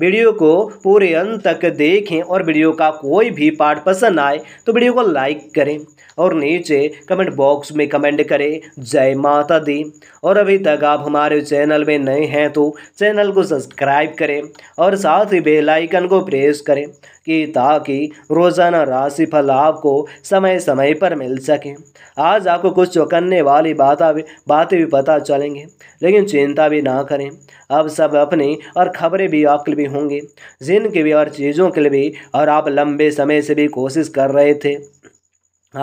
video को पूरे अंत तक देखें और वीडियो का कोई भी पार्ट पसंद आए तो वीडियो को लाइक करें और नीचे कमेंट बॉक्स में कमेंट करें जय माता दी और अभी तक आप हमारे चैनल में नए हैं तो चैनल को सब्सक्राइब करें और साथ ही बेल आइकन को प्रेस करें कि ताकि रोज़ाना राशि फल आपको समय समय पर मिल सके आज आपको कुछ चौंकने वाली बात भी बातें भी पता चलेंगे लेकिन चिंता भी ना करें अब सब अपनी और खबरें भी आपके लिए भी होंगे जिनके भी और चीज़ों के लिए भी और आप लंबे समय से भी कोशिश कर रहे थे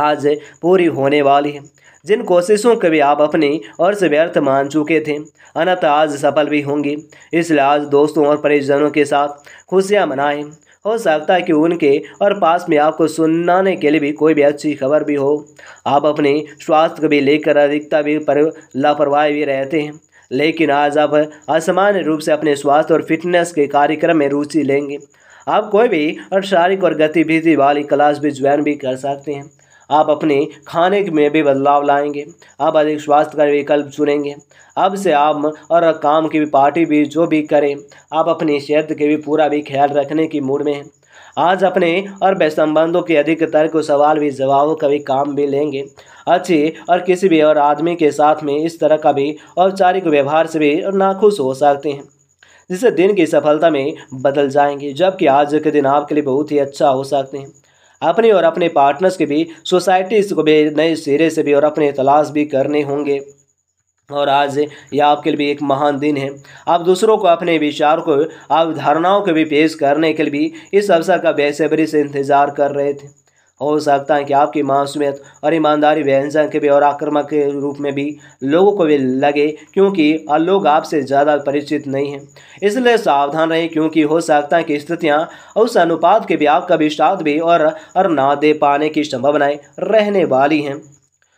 आज पूरी होने वाली है जिन कोशिशों के भी आप अपनी और से व्यर्थ मान चुके थे अनंत आज सफल भी होंगी इसलिए आज दोस्तों और परिजनों के साथ खुशियाँ मनाएं हो सकता है कि उनके और पास में आपको सुनाने के लिए भी कोई भी अच्छी खबर भी हो आप अपने स्वास्थ्य को भी लेकर अधिकता भी पर लापरवाही भी रहते हैं लेकिन आज आप असामान्य रूप से अपने स्वास्थ्य और फिटनेस के कार्यक्रम में रुचि लेंगे आप कोई भी शारीरिक और गतिविधि वाली क्लास भी ज्वाइन भी कर सकते हैं आप अपने खाने में भी बदलाव लाएंगे आप अधिक स्वास्थ्य का विकल्प चुनेंगे अब से आप और काम की भी पार्टी भी जो भी करें आप अपनी सेहत के भी पूरा भी ख्याल रखने की मूड में हैं आज अपने और संबंधों के अधिक तर्क सवाल भी जवाब कभी काम भी लेंगे अच्छे और किसी भी और आदमी के साथ में इस तरह का भी औपचारिक व्यवहार से भी नाखुश हो सकते हैं जिसे दिन की सफलता में बदल जाएंगे जबकि आज के दिन आपके लिए बहुत ही अच्छा हो सकते हैं अपने और अपने पार्टनर्स के भी सोसाइटीज़ को भी नए सिरे से भी और अपने तलाश भी करने होंगे और आज यह आपके लिए भी एक महान दिन है आप दूसरों को अपने विचार को अवधारणाओं को भी पेश करने के लिए भी इस अवसर का बेसब्री से इंतजार कर रहे थे हो सकता है कि आपकी मासूमियत और ईमानदारी व्यंजन के भी और आक्रमक के रूप में भी लोगों को भी लगे क्योंकि लोग आपसे ज़्यादा परिचित नहीं हैं इसलिए सावधान रहें क्योंकि हो सकता है कि स्थितियाँ उस अनुपात के भी आपका विश्वास भी और, और ना दे पाने की संभावनाएँ रहने वाली हैं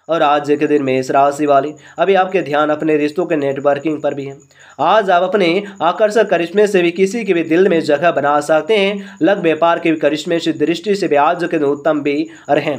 और आज के दिन मेष राशि वाले अभी आपके ध्यान अपने रिश्तों के नेटवर्किंग पर भी है आज आप अपने आकर्षक करिश्मे से भी किसी के भी दिल में जगह बना सकते हैं लग व्यापार के करिश्मे से दृष्टि से भी आज के दिन उत्तम भी रहें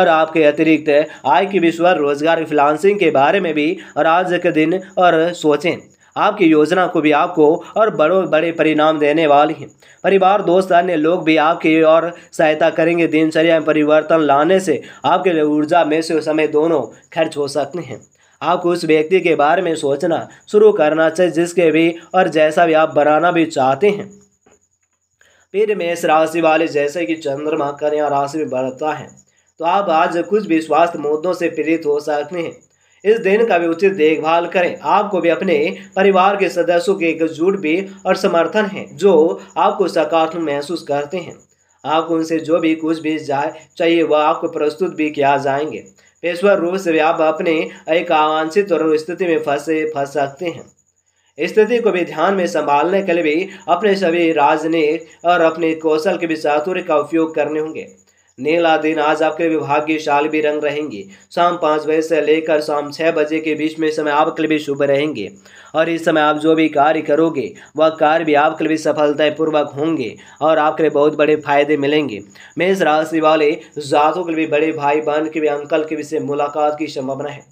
और आपके अतिरिक्त आय की विश्व रोजगार फ्लांसिंग के बारे में भी और आज के दिन और सोचें आपकी योजना को भी आपको और बड़ों बड़े परिणाम देने वाली है परिवार दोस्त अन्य लोग भी आपकी और सहायता करेंगे दिनचर्या में परिवर्तन लाने से आपके लिए ऊर्जा में से समय दोनों खर्च हो सकते हैं आपको उस व्यक्ति के बारे में सोचना शुरू करना चाहिए जिसके भी और जैसा भी आप बनाना भी चाहते हैं फिर मेष राशि वाले जैसे कि चंद्रमा कन्या राशि में बढ़ता है तो आप आज कुछ भी स्वास्थ्य मुद्दों से पीड़ित हो सकते हैं इस दिन का भी उचित देखभाल करें आपको भी अपने परिवार के सदस्यों के एकजुट भी और समर्थन है जो आपको सकारात्मक महसूस करते हैं आपको उनसे जो भी कुछ भी चाहिए वह आपको प्रस्तुत भी किया जाएंगे पेशवर रूप से भी आप अपने एक आवांछित और स्थिति में फंसे फंस सकते हैं स्थिति को भी ध्यान में संभालने के लिए भी अपने सभी राजनीतिक और अपने कौशल के भी चातुर्य का उपयोग करने होंगे नीला दिन आज आपके विभाग शाल भी रंग रहेंगे शाम पाँच बजे से लेकर शाम छः बजे के बीच में समय आपके लिए शुभ रहेंगे और इस समय आप जो भी कार्य करोगे वह कार्य भी आपके लिए सफलतापूर्वक होंगे और आपके लिए बहुत बड़े फायदे मिलेंगे मेष राशि वाले जातों के लिए बड़े भाई बहन के भी अंकल के भी मुलाकात की संभावना है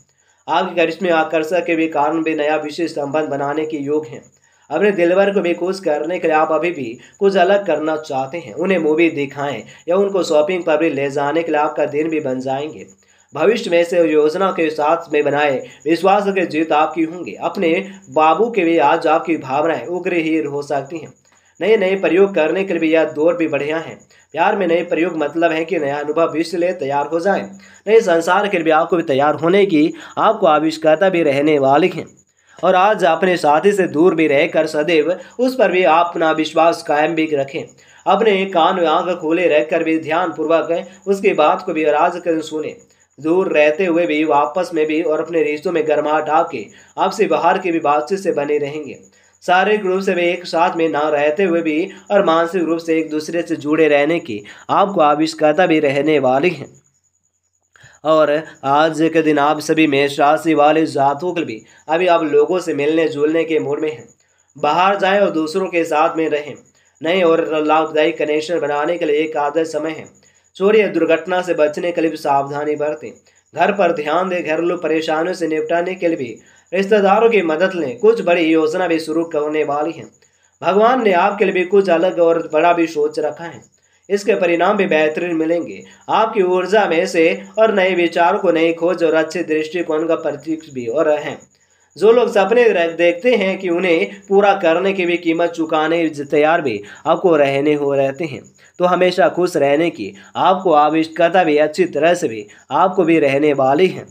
आपके करिश्मे आकर्षक के भी कारण भी नया विशेष संबंध बनाने के योग हैं अपने दिलवर को खुश करने के लिए आप अभी भी कुछ अलग करना चाहते हैं उन्हें मूवी दिखाएं या उनको शॉपिंग पर भी ले जाने के लिए आपका दिन भी बन जाएंगे भविष्य में से योजना के साथ में बनाए विश्वास के जीत आपकी होंगे अपने बाबू के भी आज आपकी भावनाएं उग्र ही हो सकती हैं नए नए प्रयोग करने के लिए यह दौर भी बढ़िया है प्यार में नए प्रयोग मतलब है कि नया अनुभव विश्व लिए तैयार हो जाए नए संसार के लिए आपको भी तैयार होने की आपको आविष्कारता भी रहने वाली है और आज अपने साथी से दूर भी रहकर सदैव उस पर भी आप अपना विश्वास कायम भी रखें अपने कान आंख खोले रहकर भी ध्यानपूर्वक उसकी बात को भी राज कर सुने दूर रहते हुए भी आपस में भी और अपने रिश्तों में गर्माहट आपके आपसे बाहर की भी बातचीत से बने रहेंगे शारीरिक रूप से भी एक साथ में ना रहते हुए भी और मानसिक रूप से एक दूसरे से जुड़े रहने की आपको आविष्कारता भी रहने वाली हैं और आज के दिन आप सभी मेष राशि वाले जातकों के भी अभी आप लोगों से मिलने जुलने के मूड में हैं बाहर जाएं और दूसरों के साथ में रहें नए और लाभदायी कनेक्शन बनाने के लिए एक आदर्श समय है चोरी या दुर्घटना से बचने के लिए भी सावधानी बरतें घर पर ध्यान दें घरेलू परेशानियों से निपटाने के लिए भी रिश्तेदारों की मदद लें कुछ बड़ी योजना भी शुरू करने वाली है भगवान ने आपके लिए भी कुछ अलग और बड़ा भी सोच रखा है इसके परिणाम भी बेहतरीन मिलेंगे आपकी ऊर्जा में से और नए विचारों को नई खोज और अच्छे दृष्टिकोण का प्रतीक भी हो रहे हैं जो लोग सपने देखते हैं कि उन्हें पूरा करने की भी कीमत चुकाने तैयार भी आपको रहने हो रहते हैं तो हमेशा खुश रहने की आपको आविष्कता भी अच्छी तरह से भी आपको भी रहने वाली है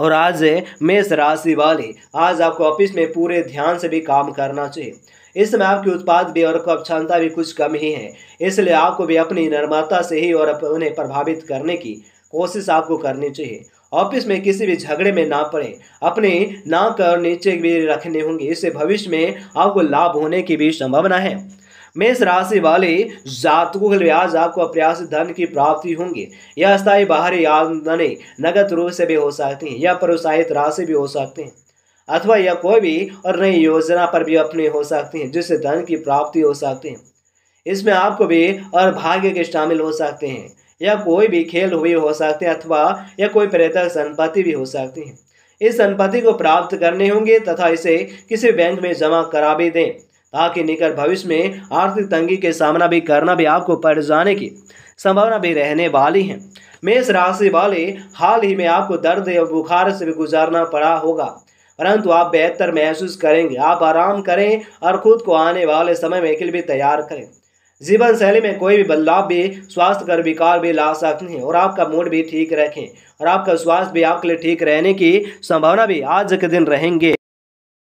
और आज मेष राशि वाले आज आपको ऑफिस में पूरे ध्यान से भी काम करना चाहिए इस समय आपके उत्पाद भी और क्षमता भी कुछ कम ही है इसलिए आपको भी अपनी निर्माता से ही और उन्हें प्रभावित करने की कोशिश आपको करनी चाहिए ऑफिस में किसी भी झगड़े में ना पड़े अपने नाक और नीचे भी रखने होंगे इससे भविष्य में आपको लाभ होने की भी संभावना है मेष राशि वाले जातकों के लिए आज आपको प्रयास धन की प्राप्ति होंगी यह स्थायी बाहरी आमदनी नगद रूप से भी हो सकती है या प्रोत्साहित राशि भी हो सकते हैं अथवा या कोई भी और नई योजना पर भी अपनी हो सकती हैं जिससे धन की प्राप्ति हो सकती है इसमें आपको भी और भाग्य के शामिल हो सकते हैं या कोई भी खेल हुई हो सकते हैं अथवा या कोई पर्यटक संपत्ति भी हो सकती है इस संपत्ति को प्राप्त करने होंगे तथा इसे किसी बैंक में जमा करा भी दें ताकि निकट भविष्य में आर्थिक तंगी के सामना भी करना भी आपको पड़ जाने की संभावना भी रहने वाली है मेष राशि वाले हाल ही में आपको दर्द या बुखार से भी गुजारना पड़ा होगा परंतु आप बेहतर महसूस करेंगे आप आराम करें और खुद को आने वाले समय में के लिए भी तैयार करें जीवन शैली में कोई भी बदलाव भी स्वास्थ्य कर विकार भी ला सकते हैं और आपका मूड भी ठीक रखें और आपका स्वास्थ्य भी आपके लिए ठीक रहने की संभावना भी आज के दिन रहेंगे